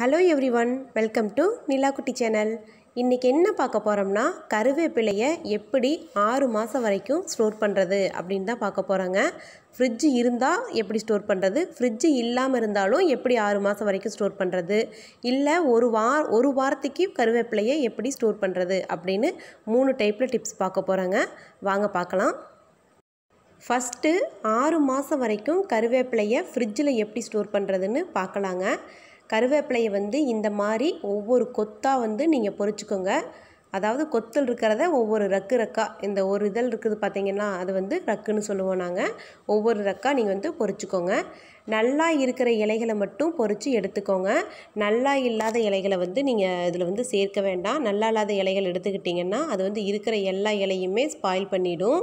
hello every one welcome to Nilakutti channel இன்றைக்கி என்ன பார்க்க போகிறோம்னா கருவேப்பிலையை எப்படி ஆறு மாதம் வரைக்கும் ஸ்டோர் பண்ணுறது அப்படின்னு தான் பார்க்க போகிறாங்க ஃப்ரிட்ஜு இருந்தால் எப்படி ஸ்டோர் பண்ணுறது ஃப்ரிட்ஜு இல்லாமல் இருந்தாலும் எப்படி ஆறு மாதம் வரைக்கும் ஸ்டோர் பண்ணுறது இல்லை ஒரு வா ஒரு வாரத்துக்கு கருவேப்பிலையை எப்படி ஸ்டோர் பண்ணுறது அப்படின்னு மூணு டைப்பில் டிப்ஸ் பார்க்க போகிறாங்க வாங்க பார்க்கலாம் ஃபஸ்ட்டு ஆறு மாதம் வரைக்கும் கருவேப்பிலையை ஃப்ரிட்ஜில் எப்படி ஸ்டோர் பண்ணுறதுன்னு பார்க்கலாங்க கருவேப்பிலையை வந்து இந்த மாதிரி ஒவ்வொரு கொத்தாக வந்து நீங்கள் பொறிச்சிக்கோங்க அதாவது கொத்தல் இருக்கிறத ஒவ்வொரு ரக்கு ரக்கா இந்த ஒரு இதழ் இருக்குது பார்த்தீங்கன்னா அது வந்து ரக்குன்னு சொல்லுவோம் நாங்கள் ஒவ்வொரு ரக்கா நீங்கள் வந்து பொறிச்சிக்கோங்க நல்லா இருக்கிற இலைகளை மட்டும் பொறித்து எடுத்துக்கோங்க நல்லா இல்லாத இலைகளை வந்து நீங்கள் இதில் வந்து சேர்க்க வேண்டாம் நல்லா இல்லாத இலைகள் எடுத்துக்கிட்டிங்கன்னா அது வந்து இருக்கிற எல்லா இலையுமே ஸ்பாயில் பண்ணிவிடும்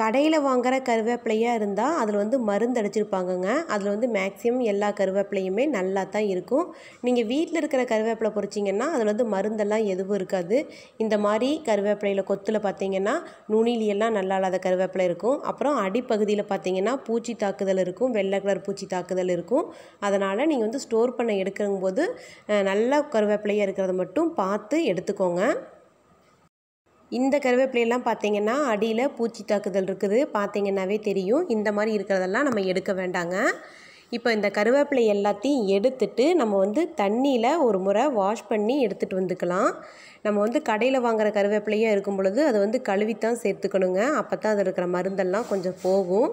கடையில் வாங்குகிற கருவேப்பிலையாக இருந்தால் அதில் வந்து மருந்து அடிச்சிருப்பாங்கங்க அதில் வந்து மேக்ஸிமம் எல்லா கருவேப்பிலையுமே நல்லா தான் இருக்கும் நீங்கள் வீட்டில் இருக்கிற கருவேப்பிலை பொறிச்சிங்கன்னா அதில் வந்து மருந்தெல்லாம் எதுவும் இருக்காது இந்த மாதிரி கருவேப்பிலையில் கொத்தில் பார்த்தீங்கன்னா நுனிலியெல்லாம் நல்லா இல்லாத கருவேப்பிலை இருக்கும் அப்புறம் அடிப்பகுதியில் பார்த்தீங்கன்னா பூச்சி தாக்குதல் இருக்கும் வெள்ளை கலர் பூச்சி தாக்குதல் இருக்கும் அதனால் நீங்கள் வந்து ஸ்டோர் பண்ண எடுக்கிறங்கும்போது நல்லா கருவேப்பிலையாக இருக்கிறத மட்டும் பார்த்து எடுத்துக்கோங்க இந்த கருவேப்பிலையெல்லாம் பார்த்திங்கன்னா அடியில் பூச்சி தாக்குதல் இருக்குது பார்த்தீங்கன்னாவே தெரியும் இந்த மாதிரி இருக்கிறதெல்லாம் நம்ம எடுக்க வேண்டாங்க இப்போ இந்த கருவேப்பிலை எல்லாத்தையும் எடுத்துட்டு நம்ம வந்து தண்ணியில் ஒரு முறை வாஷ் பண்ணி எடுத்துகிட்டு வந்துக்கலாம் நம்ம வந்து கடையில் வாங்குகிற கருவேப்பிலையாக இருக்கும் பொழுது அதை வந்து கழுவித்தான் சேர்த்துக்கணுங்க அப்போ தான் அதில் இருக்கிற மருந்தெல்லாம் கொஞ்சம் போகும்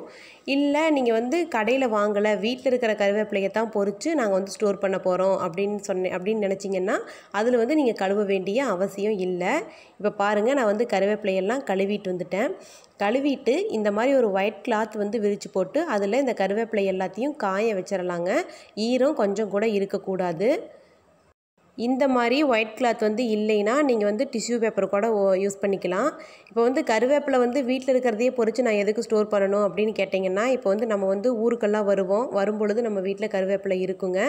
இல்லை நீங்கள் வந்து கடையில் வாங்கலை வீட்டில் இருக்கிற கருவேப்பிலையை தான் பொறித்து நாங்கள் வந்து ஸ்டோர் பண்ண போகிறோம் அப்படின்னு சொன்னேன் அப்படின்னு நினச்சிங்கன்னா அதில் வந்து நீங்கள் கழுவ வேண்டிய அவசியம் இல்லை இப்போ பாருங்கள் நான் வந்து கருவேப்பிலையெல்லாம் கழுவிட்டு வந்துட்டேன் கழுவிட்டு இந்த மாதிரி ஒரு ஒயிட் கிளாத் வந்து விரித்து போட்டு அதில் இந்த கருவேப்பிலை எல்லாத்தையும் காய வச்சிடலாங்க ஈரம் கொஞ்சம் கூட இருக்கக்கூடாது இந்த மாதிரி ஒயிட் கிளாத் வந்து இல்லைன்னா நீங்கள் வந்து டிஷ்யூ பேப்பர் கூட யூஸ் பண்ணிக்கலாம் இப்போ வந்து கருவேப்பிலை வந்து வீட்டில் இருக்கிறதையே பொறிச்சு நான் எதுக்கு ஸ்டோர் பண்ணணும் அப்படின்னு கேட்டிங்கன்னா இப்போ வந்து நம்ம வந்து ஊருக்கெல்லாம் வருவோம் வரும்பொழுது நம்ம வீட்டில் கருவேப்பிலை இருக்குங்க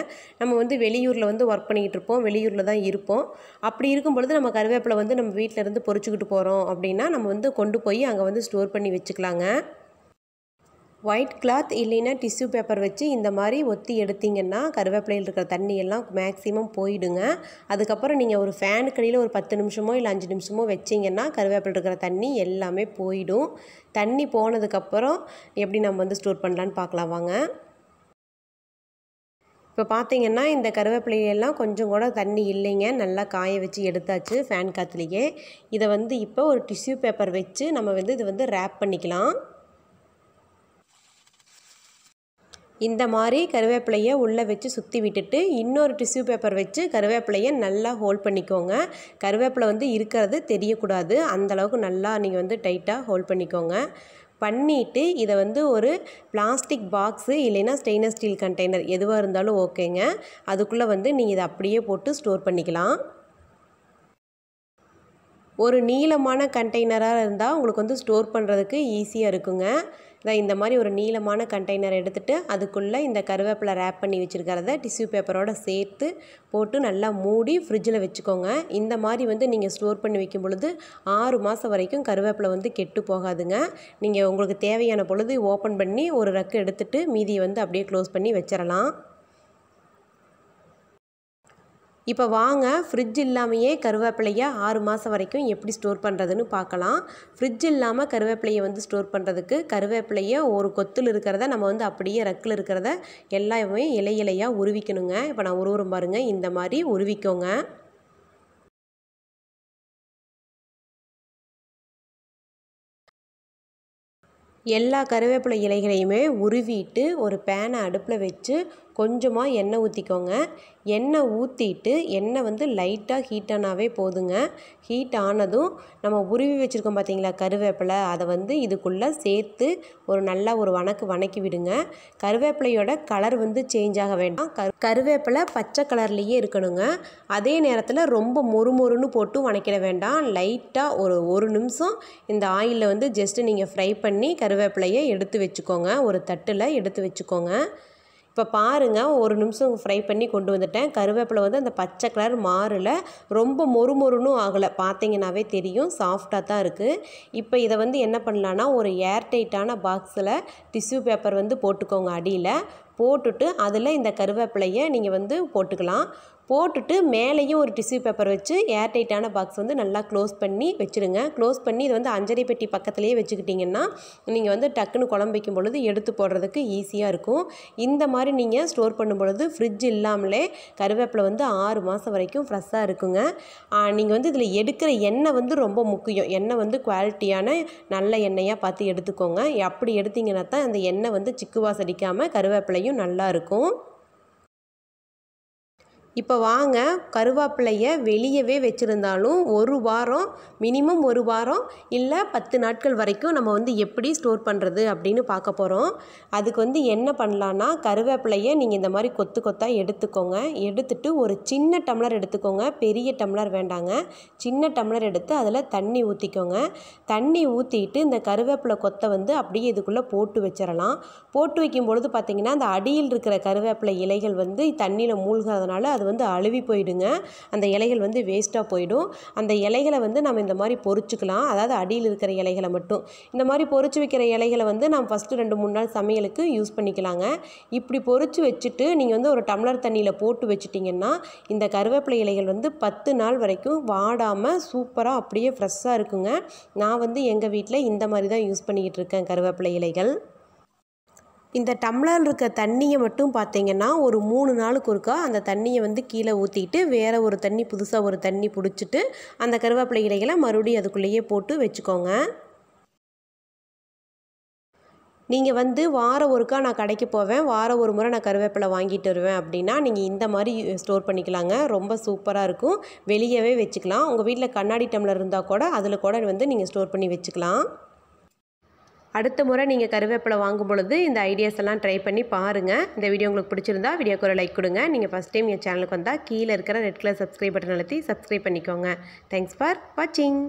நம்ம வந்து வெளியூரில் வந்து ஒர்க் பண்ணிக்கிட்டு இருப்போம் வெளியூரில் தான் இருப்போம் அப்படி இருக்கும் பொழுது நம்ம கருவேப்பிலை வந்து நம்ம வீட்டில் இருந்து பொறிச்சிக்கிட்டு போகிறோம் அப்படின்னா நம்ம வந்து கொண்டு போய் அங்கே வந்து ஸ்டோர் பண்ணி வச்சுக்கலாங்க ஒயிட் கிளாத் இல்லைன்னா டிஷ்யூ பேப்பர் வச்சு இந்த மாதிரி ஒத்தி எடுத்திங்கன்னா கருவேப்பிலையில் இருக்கிற தண்ணி எல்லாம் மேக்ஸிமம் போயிடுங்க அதுக்கப்புறம் நீங்கள் ஒரு ஃபேனுக்கு அடியில் ஒரு பத்து நிமிஷமோ இல்லை அஞ்சு நிமிஷமோ வச்சிங்கன்னா கருவேப்பில் இருக்கிற தண்ணி எல்லாமே போயிடும் தண்ணி போனதுக்கப்புறம் எப்படி நம்ம வந்து ஸ்டோர் பண்ணலான்னு பார்க்கலாம் வாங்க இப்போ பார்த்தீங்கன்னா இந்த கருவேப்பிலையெல்லாம் கொஞ்சம் கூட தண்ணி இல்லைங்க நல்லா காய வச்சு எடுத்தாச்சு ஃபேன் காத்துலேயே இதை வந்து இப்போ ஒரு டிஷ்யூ பேப்பர் வச்சு நம்ம வந்து இது வந்து ரேப் பண்ணிக்கலாம் இந்த மாதிரி கருவேப்பிலையை உள்ளே வச்சு சுற்றி விட்டுட்டு இன்னொரு டிஷ்யூ பேப்பர் வச்சு கருவேப்பிலையை நல்லா ஹோல்ட் பண்ணிக்கோங்க கருவேப்பிலை வந்து இருக்கிறது தெரியக்கூடாது அந்தளவுக்கு நல்லா நீங்கள் வந்து டைட்டாக ஹோல்ட் பண்ணிக்கோங்க பண்ணிவிட்டு இதை வந்து ஒரு பிளாஸ்டிக் பாக்ஸு இல்லைன்னா ஸ்டெயின்லஸ் ஸ்டீல் கண்டெய்னர் எதுவாக இருந்தாலும் ஓகேங்க அதுக்குள்ளே வந்து நீங்கள் இதை அப்படியே போட்டு ஸ்டோர் பண்ணிக்கலாம் ஒரு நீளமான கண்டெய்னராக இருந்தால் உங்களுக்கு வந்து ஸ்டோர் பண்ணுறதுக்கு ஈஸியாக இருக்குங்க இந்த மாதிரி ஒரு நீளமான கண்டெய்னர் எடுத்துகிட்டு அதுக்குள்ளே இந்த கருவேப்பிலை ரேப் பண்ணி வச்சுருக்கிறத டிஷ்யூ பேப்பரோடு சேர்த்து போட்டு நல்லா மூடி ஃப்ரிட்ஜில் வச்சுக்கோங்க இந்த மாதிரி வந்து நீங்கள் ஸ்டோர் பண்ணி வைக்கும் பொழுது ஆறு மாதம் வரைக்கும் கருவேப்பிலை வந்து கெட்டு போகாதுங்க நீங்கள் உங்களுக்கு தேவையான பொழுது ஓப்பன் பண்ணி ஒரு ரக்கு எடுத்துகிட்டு மீதியை வந்து அப்படியே க்ளோஸ் பண்ணி வச்சிடலாம் இப்போ வாங்க ஃப்ரிட்ஜ் இல்லாமையே கருவேப்பிலையை ஆறு மாதம் வரைக்கும் எப்படி ஸ்டோர் பண்ணுறதுன்னு பார்க்கலாம் ஃப்ரிட்ஜ் இல்லாமல் கருவேப்பிலையை வந்து ஸ்டோர் பண்ணுறதுக்கு கருவேப்பிலையை ஒரு கொத்தில் இருக்கிறத நம்ம வந்து அப்படியே ரக்கில் இருக்கிறத எல்லாமே இலை இலையாக உருவிக்கணுங்க இப்போ நான் உருவுறேன் பாருங்கள் இந்த மாதிரி உருவிக்கோங்க எல்லா கருவேப்பிலை இலைகளையுமே உருவிட்டு ஒரு பேனை அடுப்பில் வச்சு கொஞ்சமாக எண்ணெய் ஊற்றிக்கோங்க எண்ணெய் ஊற்றிட்டு எண்ணெய் வந்து லைட்டாக ஹீட் ஆனாவே போதுங்க ஹீட் ஆனதும் நம்ம உருவி வச்சுருக்கோம் பார்த்தீங்களா கருவேப்பிலை அதை வந்து இதுக்குள்ளே சேர்த்து ஒரு நல்லா ஒரு வணக்கு வணக்கி விடுங்க கருவேப்பிலையோட கலர் வந்து சேஞ்ச் ஆக வேண்டாம் கரு கருவேப்பிலை பச்சை கலர்லேயே இருக்கணுங்க அதே நேரத்தில் ரொம்ப மொறுமொறுன்னு போட்டு வணக்கிட வேண்டாம் லைட்டாக ஒரு ஒரு நிமிஷம் இந்த ஆயிலில் வந்து ஜஸ்ட்டு நீங்கள் ஃப்ரை பண்ணி கருவேப்பிலையை எடுத்து வச்சுக்கோங்க ஒரு தட்டில் எடுத்து வச்சுக்கோங்க இப்போ பாருங்கள் ஒரு நிமிஷம் ஃப்ரை பண்ணி கொண்டு வந்துட்டேன் கருவேப்பிலை வந்து அந்த பச்சை கலர் மாறல ரொம்ப மொறுமொறுன்னு ஆகலை பார்த்தீங்கன்னாவே தெரியும் சாஃப்டாக தான் இருக்குது இப்போ இதை வந்து என்ன பண்ணலான்னா ஒரு ஏர்டைட்டான பாக்ஸில் டிஷ்யூ பேப்பர் வந்து போட்டுக்கோங்க அடியில் போட்டுட்டு அதில் இந்த கருவேப்பிலையை நீங்கள் வந்து போட்டுக்கலாம் போட்டுட்டு மேலேயும் ஒரு டிஷ்யூ பேப்பர் வச்சு ஏர் டைட்டான பாக்ஸ் வந்து நல்லா க்ளோஸ் பண்ணி வச்சுருங்க க்ளோஸ் பண்ணி இது வந்து அஞ்சரை பெட்டி பக்கத்துலேயே வச்சுக்கிட்டிங்கன்னா நீங்கள் வந்து டக்குன்னு குழம்பு வைக்கும் பொழுது எடுத்து போடுறதுக்கு ஈஸியாக இருக்கும் இந்த மாதிரி நீங்கள் ஸ்டோர் பண்ணும் பொழுது ஃப்ரிட்ஜ் இல்லாமலே கருவேப்பிலை வந்து ஆறு மாதம் வரைக்கும் ஃப்ரெஷ்ஷாக இருக்குங்க நீங்கள் வந்து இதில் எடுக்கிற எண்ணெய் வந்து ரொம்ப முக்கியம் எண்ணெய் வந்து குவாலிட்டியான நல்ல எண்ணெயாக பார்த்து எடுத்துக்கோங்க அப்படி எடுத்திங்கன்னா தான் அந்த எண்ணெய் வந்து சிக்குவாசடிக்காமல் கருவேப்பிலையும் நல்லாயிருக்கும் இப்போ வாங்க கருவேப்பிலையை வெளியவே வச்சுருந்தாலும் ஒரு வாரம் மினிமம் ஒரு வாரம் இல்லை பத்து நாட்கள் வரைக்கும் நம்ம வந்து எப்படி ஸ்டோர் பண்ணுறது அப்படின்னு பார்க்க போகிறோம் அதுக்கு வந்து என்ன பண்ணலான்னா கருவேப்பிலையை நீங்கள் இந்த மாதிரி கொத்து கொத்தாக எடுத்துக்கோங்க எடுத்துட்டு ஒரு சின்ன டம்ளர் எடுத்துக்கோங்க பெரிய டம்ளர் வேண்டாங்க சின்ன டம்ளர் எடுத்து அதில் தண்ணி ஊற்றிக்கோங்க தண்ணி ஊற்றிட்டு இந்த கருவேப்பிலை கொத்தை வந்து அப்படியே இதுக்குள்ளே போட்டு வச்சிடலாம் போட்டு வைக்கும் பொழுது பார்த்திங்கன்னா அந்த அடியில் இருக்கிற கருவேப்பிலை இலைகள் வந்து தண்ணியில் மூழ்கிறதுனால அது வந்து அழுவி போயிடுங்க அந்த இலைகள் வந்து வேஸ்ட்டாக போயிடும் அந்த இலைகளை வந்து நம்ம இந்த மாதிரி பொறிச்சிக்கலாம் அதாவது அடியில் இருக்கிற இலைகளை மட்டும் இந்த மாதிரி பொறிச்சு வைக்கிற இலைகளை வந்து நம்ம ஃபஸ்ட்டு ரெண்டு மூணு நாள் சமையலுக்கு யூஸ் பண்ணிக்கலாங்க இப்படி பொறிச்சு வச்சுட்டு நீங்கள் வந்து ஒரு டம்ளர் தண்ணியில் போட்டு வச்சுட்டிங்கன்னா இந்த கருவேப்பிலை இலைகள் வந்து பத்து நாள் வரைக்கும் வாடாமல் சூப்பராக அப்படியே ஃப்ரெஷ்ஷாக இருக்குங்க நான் வந்து எங்கள் வீட்டில் இந்த மாதிரி தான் யூஸ் பண்ணிக்கிட்டு இருக்கேன் கருவேப்பிலை இலைகள் இந்த டம்ளர் இருக்க தண்ணியை மட்டும் பார்த்தீங்கன்னா ஒரு மூணு நாளுக்கு ஒருக்கா அந்த தண்ணியை வந்து கீழே ஊற்றிட்டு வேறு ஒரு தண்ணி புதுசாக ஒரு தண்ணி பிடிச்சிட்டு அந்த கருவேப்பிலை இலைகளை மறுபடியும் அதுக்குள்ளேயே போட்டு வச்சுக்கோங்க நீங்கள் வந்து வாரம் ஒருக்கா நான் கடைக்கு போவேன் வாரம் ஒரு முறை நான் கருவேப்பிலை வாங்கிட்டு வருவேன் அப்படின்னா நீங்கள் இந்த மாதிரி ஸ்டோர் பண்ணிக்கலாங்க ரொம்ப சூப்பராக இருக்கும் வெளியவே வச்சுக்கலாம் உங்கள் வீட்டில் கண்ணாடி டம்ளர் இருந்தால் கூட அதில் கூட வந்து நீங்கள் ஸ்டோர் பண்ணி வச்சுக்கலாம் அடுத்த முறை நீங்கள் கருவேப்பிலை வாங்கும் பொழுது இந்த ஐடியாஸ் எல்லாம் ட்ரை பண்ணி பாருங்கள் இந்த வீடியோ உங்களுக்கு பிடிச்சிருந்தா வீடியோக்கு ஒரு லைக் கொடுங்க நீங்கள் ஃபஸ்ட் டைம் என் சேனலுக்கு வந்தால் கீழே இருக்கிற ரெட் கலர் சப்ஸ்கிரைப் பட்டன் அழுத்தி சப்ஸ்கிரைப் பண்ணிக்கோங்க தேங்க்ஸ் ஃபார் வாட்சிங்